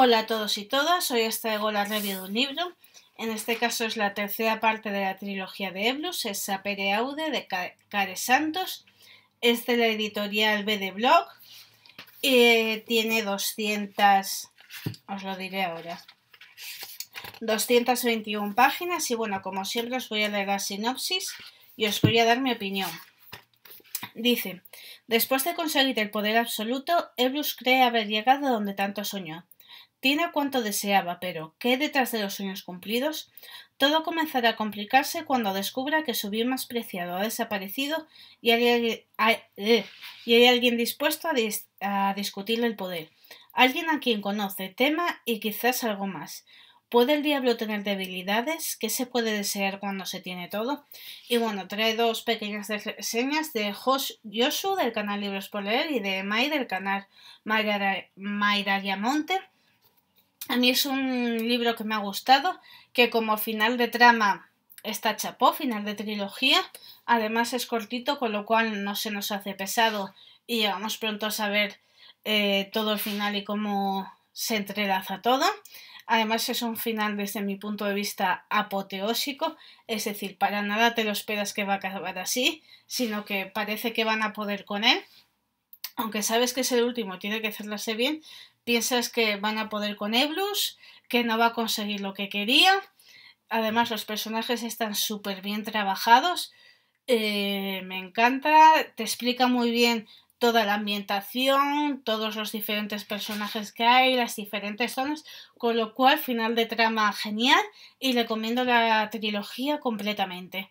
Hola a todos y todas, hoy os traigo la review de un libro. En este caso es la tercera parte de la trilogía de Eblus, es Sapere Aude de Care Santos. Es de la editorial B de Blog. Eh, tiene 200, os lo diré ahora, 221 páginas. Y bueno, como siempre, os voy a leer la sinopsis y os voy a dar mi opinión. Dice: Después de conseguir el poder absoluto, Eblus cree haber llegado donde tanto soñó tiene cuanto deseaba, pero ¿qué detrás de los sueños cumplidos? Todo comenzará a complicarse cuando descubra que su bien más preciado ha desaparecido y hay, eh, alguien dispuesto a, discutir discutirle el poder. Alguien a quien conoce, tema y quizás algo más. ¿Puede el diablo tener debilidades? ¿Qué se puede desear cuando se tiene todo? Y bueno, trae dos pequeñas reseñas de Josu del canal Libros por Leer y de Mai del canal Mayra, Mayra a mí es un libro que me ha gustado, que como final de trama está chapó, final de trilogía. Además es cortito, con lo cual no se nos hace pesado y llegamos pronto a saber eh, todo el final y cómo se entrelaza todo. Además es un final desde mi punto de vista apoteósico, es decir, para nada te lo esperas que va a acabar así, sino que parece que van a poder con él. Aunque sabes que es el último, tiene que hacerse bien, Piensas que van a poder con Eblus, que no va a conseguir lo que quería. Además, los personajes están súper bien trabajados. Eh, me encanta. Te explica muy bien toda la ambientación, todos los diferentes personajes que hay, las diferentes zonas, con lo cual final de trama genial y recomiendo la trilogía completamente.